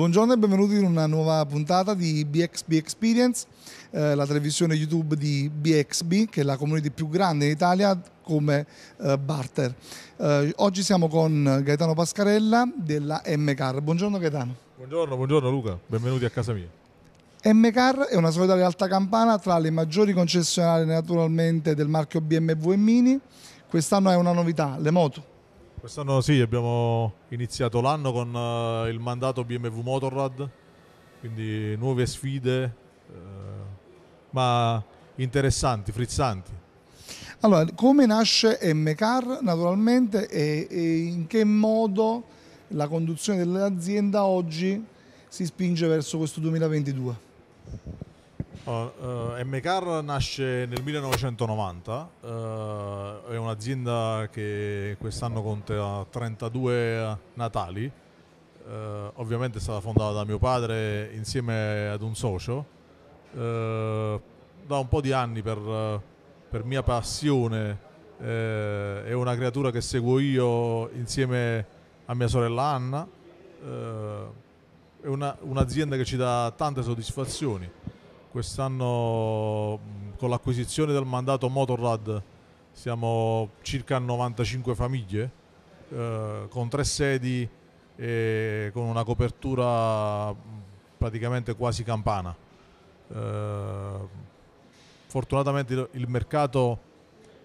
Buongiorno e benvenuti in una nuova puntata di BXB Experience, eh, la televisione YouTube di BXB, che è la community più grande in Italia come eh, barter. Eh, oggi siamo con Gaetano Pascarella della MCAR. Buongiorno Gaetano. Buongiorno, buongiorno Luca, benvenuti a casa mia. MCAR è una solidarietà alta campana tra le maggiori concessionarie naturalmente del marchio BMW e Mini. Quest'anno è una novità, le moto. Quest'anno sì, abbiamo iniziato l'anno con uh, il mandato BMW Motorrad, quindi nuove sfide, uh, ma interessanti, frizzanti. Allora, come nasce MCAR naturalmente e, e in che modo la conduzione dell'azienda oggi si spinge verso questo 2022? Uh, oh, uh, eh, MCAR nasce nel 1990, uh, eh, è un'azienda che quest'anno conta 32 natali, eh, ovviamente è stata fondata da mio padre insieme ad un socio. da un po' di anni per, per mia passione è una creatura che seguo io insieme a mia sorella Anna, è una, un'azienda che ci dà tante soddisfazioni quest'anno con l'acquisizione del mandato Motorrad siamo circa 95 famiglie eh, con tre sedi e con una copertura praticamente quasi campana. Eh, fortunatamente il mercato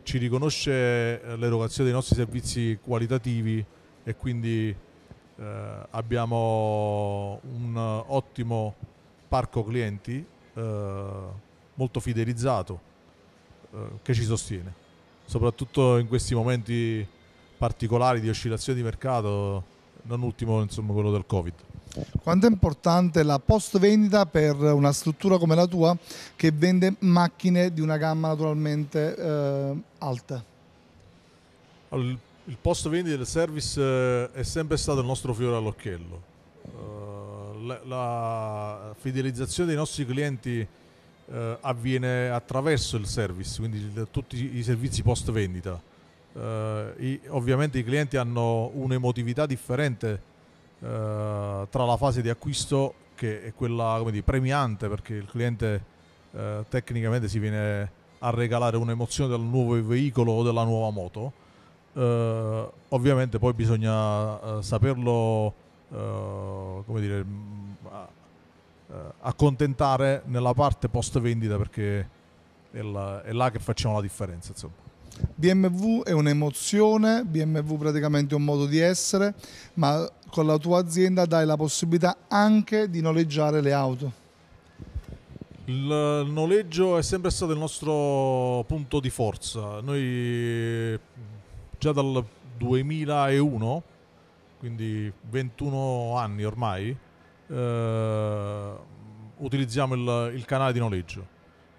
ci riconosce eh, l'erogazione dei nostri servizi qualitativi e quindi eh, abbiamo un ottimo parco clienti eh, molto fidelizzato eh, che ci sostiene, soprattutto in questi momenti particolari di oscillazione di mercato, non ultimo insomma, quello del Covid. Quanto è importante la post vendita per una struttura come la tua che vende macchine di una gamma naturalmente eh, alta? Il post vendita del service eh, è sempre stato il nostro fiore all'occhiello la, la fidelizzazione dei nostri clienti eh, avviene attraverso il service, quindi il, tutti i servizi post vendita. Eh, i, ovviamente i clienti hanno un'emotività differente eh, tra la fase di acquisto che è quella dire, premiante perché il cliente eh, tecnicamente si viene a regalare un'emozione del nuovo veicolo o della nuova moto. Uh, ovviamente poi bisogna uh, saperlo eh, come dire, uh, accontentare nella parte post vendita perché è, la, è, là che facciamo la differenza. Insomma. BMW è un'emozione, BMW praticamente è un modo di essere, ma con la tua azienda dai la possibilità anche di noleggiare le auto. Il noleggio è sempre stato il nostro punto di forza. Noi già dal 2001 quindi 21 anni ormai, eh, utilizziamo il, il, canale di noleggio.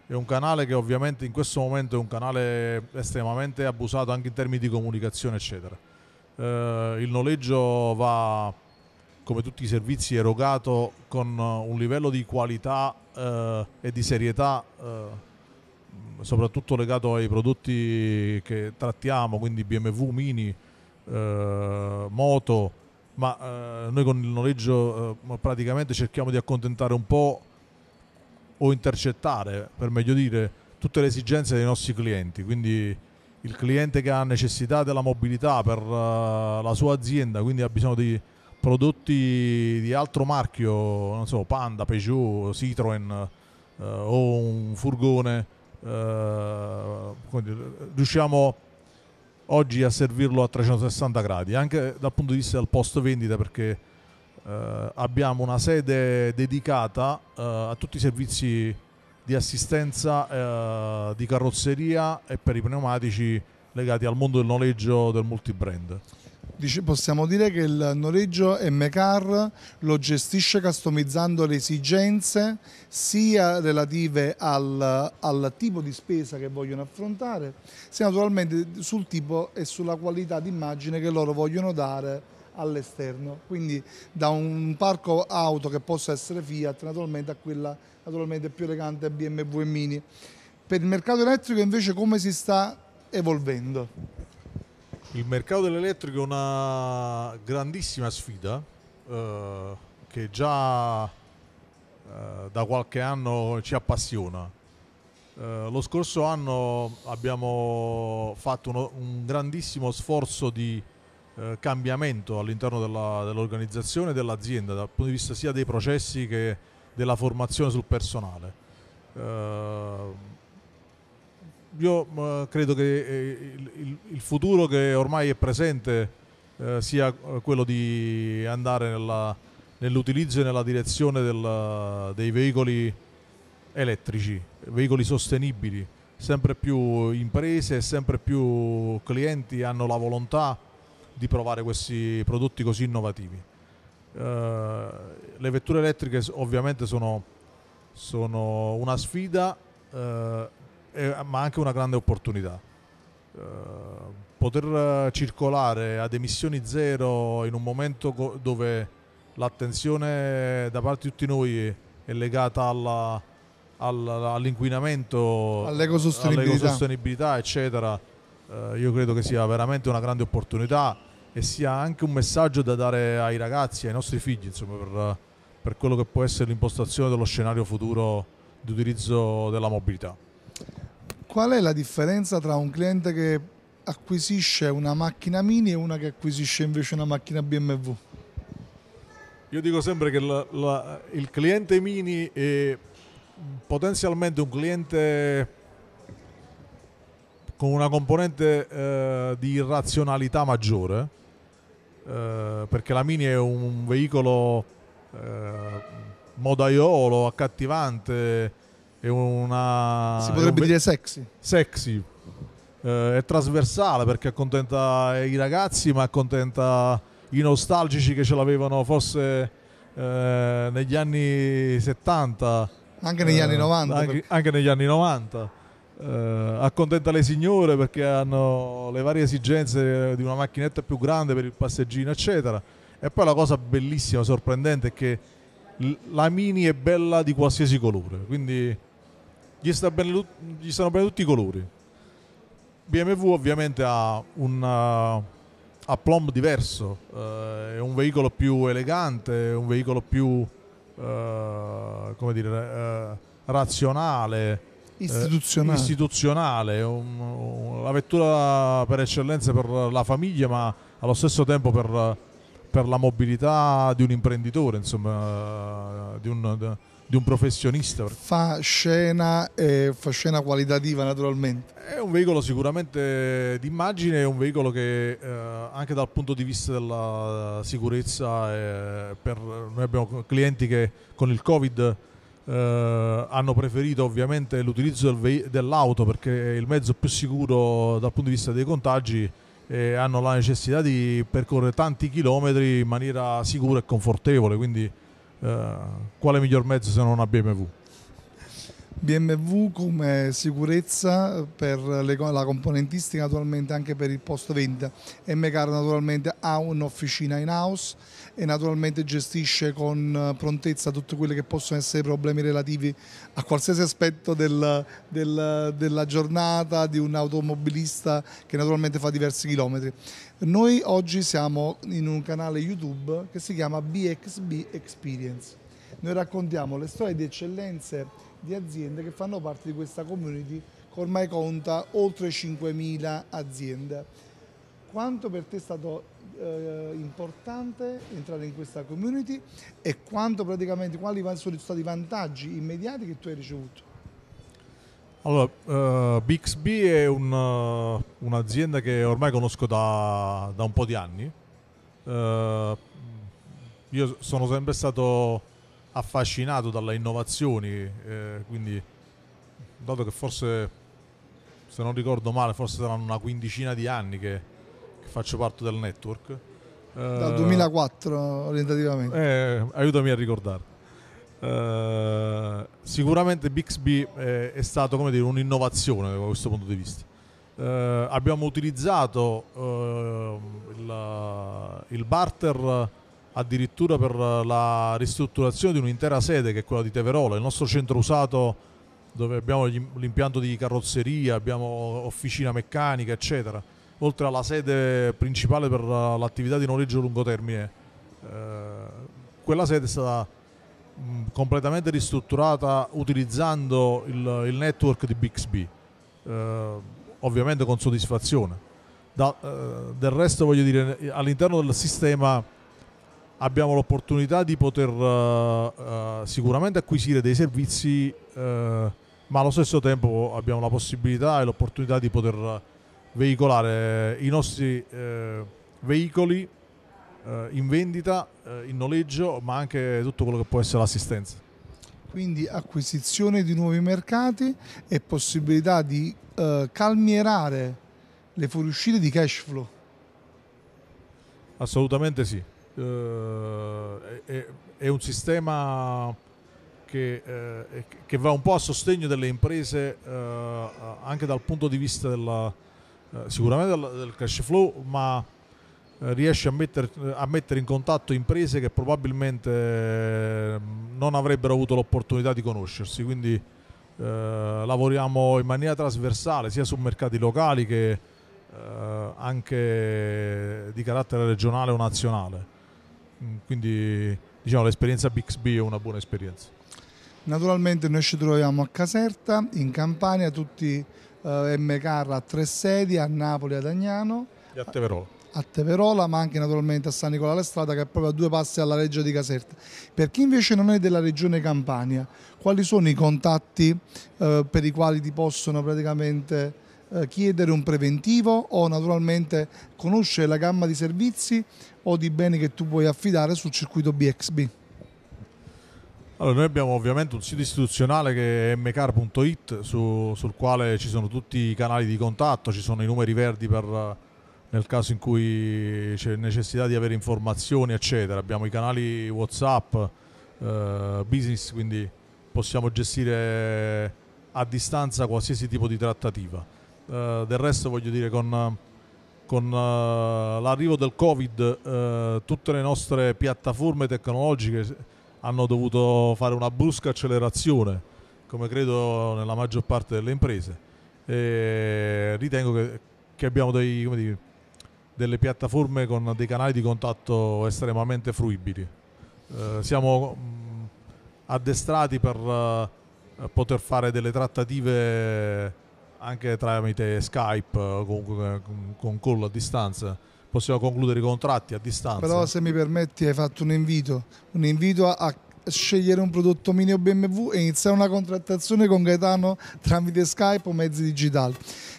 È un canale che ovviamente in questo momento è un canale estremamente abusato anche in termini di comunicazione, eccetera. Eh, il noleggio va, come tutti i servizi, erogato con un livello di qualità eh, e di serietà eh, soprattutto legato ai prodotti che trattiamo, quindi BMW, Mini, eh, moto, ma eh, noi con il noleggio eh, praticamente cerchiamo di accontentare un po' o intercettare, per meglio dire, tutte le esigenze dei nostri clienti. Quindi il cliente che ha necessità della mobilità per uh, la sua azienda, quindi ha bisogno di prodotti di altro marchio, non so, Panda, Peugeot, Citroen uh, eh, o un furgone, uh, quindi, riusciamo oggi a servirlo a 360 gradi, anche dal punto di vista del post vendita perché eh, abbiamo una sede dedicata eh, a tutti i servizi di assistenza eh, di carrozzeria e per i pneumatici legati al mondo del noleggio del multibrand possiamo dire che il noleggio MCAR lo gestisce customizzando le esigenze sia relative al, al, tipo di spesa che vogliono affrontare, sia naturalmente sul tipo e sulla qualità d'immagine che loro vogliono dare all'esterno. Quindi da un parco auto che possa essere Fiat naturalmente a quella naturalmente più elegante BMW e Mini. Per il mercato elettrico invece come si sta evolvendo? il mercato dell'elettrico è una grandissima sfida eh, che già eh, da qualche anno ci appassiona. Eh, lo scorso anno abbiamo fatto uno, un grandissimo sforzo di eh, cambiamento all'interno dell'organizzazione e dell'azienda dal punto di vista sia dei processi che della formazione sul personale. Eh, io eh, credo che eh, il, futuro che ormai è presente eh, sia quello di andare nell'utilizzo e nella direzione del, dei veicoli elettrici, veicoli sostenibili. Sempre più imprese e sempre più clienti hanno la volontà di provare questi prodotti così innovativi. le vetture elettriche ovviamente sono, sono una sfida Uh, eh, ma anche una grande opportunità. Eh, poter circolare ad emissioni zero in un momento dove l'attenzione da parte di tutti noi è legata alla, alla, all'inquinamento, all'ecosostenibilità. all'ecosostenibilità, eccetera, eh, io credo che sia veramente una grande opportunità e sia anche un messaggio da dare ai ragazzi, ai nostri figli, insomma, per, per quello che può essere l'impostazione dello scenario futuro di utilizzo della mobilità. Qual è la differenza tra un cliente che acquisisce una macchina mini e una che acquisisce invece una macchina BMW? Io dico sempre che la, la, il cliente mini è potenzialmente un cliente con una componente eh, di razionalità maggiore, eh, perché la Mini è un veicolo eh, modaiolo, accattivante, è una... Si potrebbe un... dire sexy. Sexy. Eh, è trasversale perché accontenta eh, i ragazzi ma accontenta i nostalgici che ce l'avevano forse eh, negli anni 70. Anche negli eh, anni 90. Anche, perché... anche, negli anni 90. Eh, accontenta le signore perché hanno le varie esigenze di una macchinetta più grande per il passeggino eccetera. E poi la cosa bellissima, sorprendente è che la mini è bella di qualsiasi colore, quindi gli, bene, gli, stanno bene tutti i colori. BMW ovviamente ha un aplomb diverso, eh, è un veicolo più elegante, è un veicolo più eh, come dire, eh, razionale, eh, istituzionale, istituzionale un, un, la vettura per eccellenza per la famiglia ma allo stesso tempo per, per la mobilità di un imprenditore, insomma, eh, di un di un professionista. Fa scena, eh, fa scena qualitativa naturalmente. È un veicolo sicuramente d'immagine, è un veicolo che eh, anche dal punto di vista della sicurezza, eh, per, noi abbiamo clienti che con il Covid eh, hanno preferito ovviamente l'utilizzo del dell'auto perché è il mezzo più sicuro dal punto di vista dei contagi e hanno la necessità di percorrere tanti chilometri in maniera sicura e confortevole. Quindi eh, quale miglior mezzo se non una BMW? BMW come sicurezza per le, la componentistica naturalmente anche per il post vendita. MCAR naturalmente ha un'officina in house e naturalmente gestisce con prontezza tutti quelli che possono essere problemi relativi a qualsiasi aspetto del, del, della giornata di un automobilista che naturalmente fa diversi chilometri. Noi oggi siamo in un canale YouTube che si chiama BXB Experience. Noi raccontiamo le storie di eccellenze di aziende che fanno parte di questa community che ormai conta oltre 5.000 aziende. Quanto per te è stato eh, importante entrare in questa community e quanto praticamente, quali sono stati i vantaggi immediati che tu hai ricevuto? Allora, uh, Bixby è un, uh, un'azienda che ormai conosco da, da un po' di anni. Uh, io sono sempre stato affascinato dalle innovazioni, eh, quindi dato che forse, se non ricordo male, forse saranno una quindicina di anni che, che faccio parte del network. Eh, Dal 2004 orientativamente. Eh, aiutami a ricordare. Uh, sicuramente Bixby eh, è stato dire, un'innovazione da questo punto di vista. Uh, abbiamo utilizzato uh, il, il, barter addirittura per la ristrutturazione di un'intera sede che è quella di Teverola, il nostro centro usato dove abbiamo l'impianto di carrozzeria, abbiamo officina meccanica, eccetera, oltre alla sede principale per l'attività di noleggio a lungo termine. Eh, quella sede è stata completamente ristrutturata utilizzando il, il network di Bixby, eh, ovviamente con soddisfazione. Da, eh, del resto voglio dire, all'interno del sistema abbiamo l'opportunità di poter uh, uh, sicuramente acquisire dei servizi, uh, ma allo stesso tempo abbiamo la possibilità e l'opportunità di poter veicolare i nostri veicoli in vendita, in noleggio, ma anche tutto quello che può essere l'assistenza. Quindi acquisizione di nuovi mercati e possibilità di calmierare le fuoriuscite di cash flow. Assolutamente sì. Eh, è, è, un sistema che, eh, che, va un po' a sostegno delle imprese eh, anche dal punto di vista della, sicuramente del, del, cash flow, ma riesce a, metter, a mettere in contatto imprese che probabilmente non avrebbero avuto l'opportunità di conoscersi. Quindi eh, lavoriamo in maniera trasversale sia su mercati locali che eh, anche di carattere regionale o nazionale. Mm, quindi diciamo, l'esperienza Bixby è una buona esperienza. Naturalmente noi ci troviamo a Caserta, in Campania, tutti eh, MCAR a tre sedi, a Napoli, ad Agnano. E a Teverola. A Teverola, ma anche naturalmente a San Nicolao Strada, che è proprio a due passi alla Reggio di Caserta. Per chi invece non è della regione Campania, quali sono i contatti eh, per i quali ti possono praticamente eh, chiedere un preventivo o naturalmente conoscere la gamma di servizi o di beni che tu puoi affidare sul circuito BXB? Allora, noi abbiamo ovviamente un sito istituzionale che è mcar.it su, sul quale ci sono tutti i canali di contatto, ci sono i numeri verdi per, eh, nel caso in cui c'è necessità di avere informazioni, eccetera. Abbiamo i canali WhatsApp, eh, business, quindi possiamo gestire a distanza qualsiasi tipo di trattativa. Eh, del resto voglio dire con, con eh, l'arrivo del Covid eh, tutte le nostre piattaforme tecnologiche hanno dovuto fare una brusca accelerazione, come credo nella maggior parte delle imprese. E ritengo che, che abbiamo dei, dire, delle piattaforme con dei canali di contatto estremamente fruibili. Eh, siamo mh, addestrati per uh, poter fare delle trattative anche tramite Skype eh, comunque eh, con call a distanza possiamo concludere i contratti a distanza. Però se mi permetti hai fatto un invito, un invito a, scegliere un prodotto mini o BMW e iniziare una contrattazione con Gaetano tramite Skype o mezzi digitali.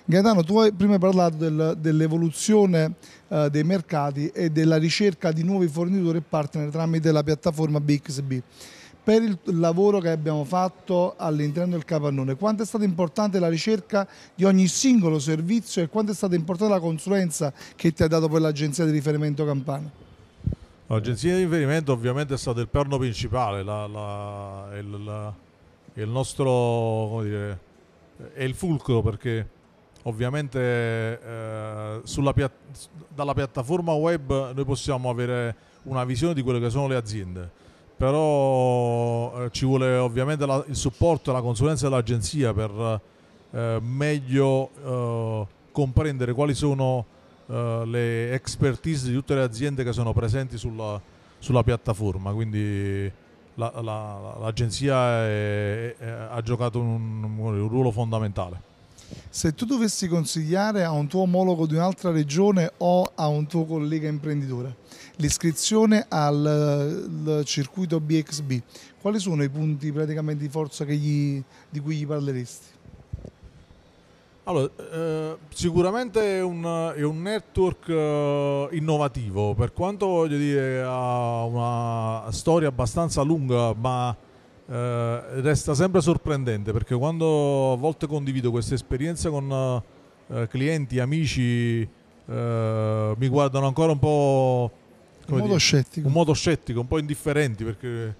Gaetano, tu hai prima parlato del, dell'evoluzione eh, dei mercati e della ricerca di nuovi fornitori e partner tramite la piattaforma BXB per il lavoro che abbiamo fatto all'interno del capannone, quanto è stata importante la ricerca di ogni singolo servizio e quanto è stata importante la consulenza che ti ha dato poi l'agenzia di riferimento Campana? L'agenzia di riferimento ovviamente è stato il perno principale, la, la, il, la, il, nostro dire, è il fulcro perché ovviamente eh, pia dalla piattaforma web noi possiamo avere una visione di quelle che sono le aziende però eh, ci vuole ovviamente la, il supporto e la consulenza dell'agenzia per eh, meglio eh, comprendere quali sono eh, le expertise di tutte le aziende che sono presenti sulla, sulla piattaforma. Quindi la, la, l'agenzia è, è, ha giocato un, un ruolo fondamentale. Se tu dovessi consigliare a un tuo omologo di un'altra regione o a un tuo collega imprenditore, l'iscrizione al eh, circuito BXB, quali sono i punti praticamente di forza gli, di cui gli parleresti? Allora, eh, sicuramente è un, è un network eh, innovativo, per quanto voglio dire ha una storia abbastanza lunga, ma eh, resta sempre sorprendente perché quando a volte condivido queste esperienze con eh, clienti, amici, eh, mi guardano ancora un po' un modo, scettico. un modo scettico, un po' indifferenti perché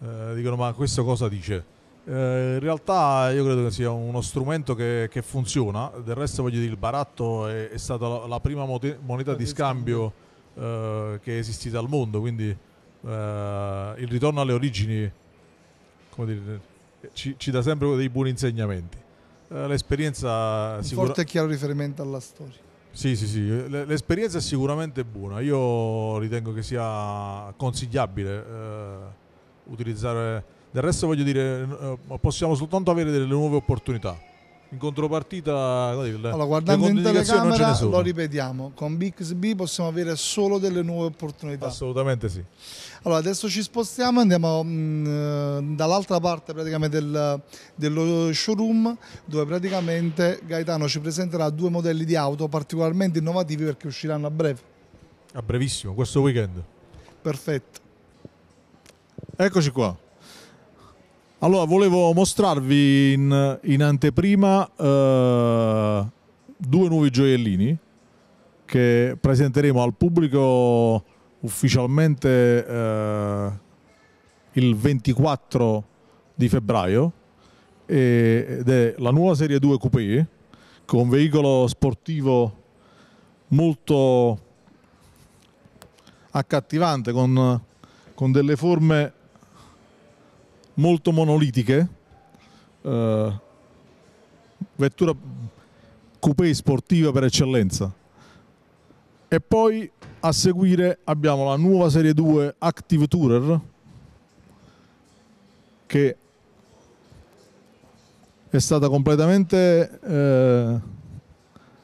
eh, dicono ma questo cosa dice? Eh, in realtà io credo che sia uno strumento che, che funziona, del resto voglio dire il baratto è, è stata la, la prima moneta, moneta di scambio eh, che è esistita al mondo, quindi eh, il ritorno alle origini dire, ci, ci, dà sempre dei buoni insegnamenti. Eh, l'esperienza sicuramente... Un forte e chiaro riferimento alla storia. Sì, sì, sì, eh, l'esperienza è sicuramente buona, io ritengo che sia consigliabile eh, utilizzare, del resto voglio dire, eh, possiamo soltanto avere delle nuove opportunità in contropartita il, allora, guardando in telecamera lo ripetiamo con Bixby possiamo avere solo delle nuove opportunità assolutamente sì allora adesso ci spostiamo andiamo mh, mm, eh, dall'altra parte praticamente del, dello showroom dove praticamente Gaetano ci presenterà due modelli di auto particolarmente innovativi perché usciranno a breve a brevissimo questo weekend perfetto eccoci qua allora, volevo mostrarvi in, in anteprima eh, due nuovi gioiellini che presenteremo al pubblico ufficialmente eh, il 24 di febbraio ed è la nuova serie 2 coupé con un veicolo sportivo molto accattivante con, con delle forme molto monolitiche, eh, vettura coupé sportiva per eccellenza. E poi a seguire abbiamo la nuova Serie 2 Active Tourer che è stata completamente eh,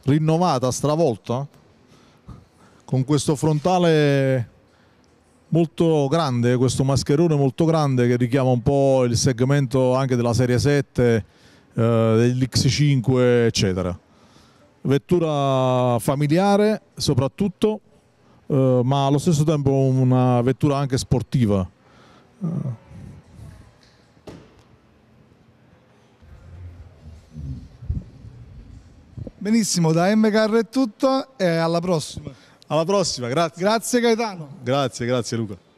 rinnovata, stravolta con questo frontale molto grande, questo mascherone molto grande che richiama un po' il segmento anche della Serie 7, eh, dell'X5 eccetera. Vettura familiare soprattutto, eh, ma allo stesso tempo una vettura anche sportiva. Benissimo, da MKR è tutto e alla prossima alla prossima, grazie. Grazie Gaetano. Grazie, grazie Luca.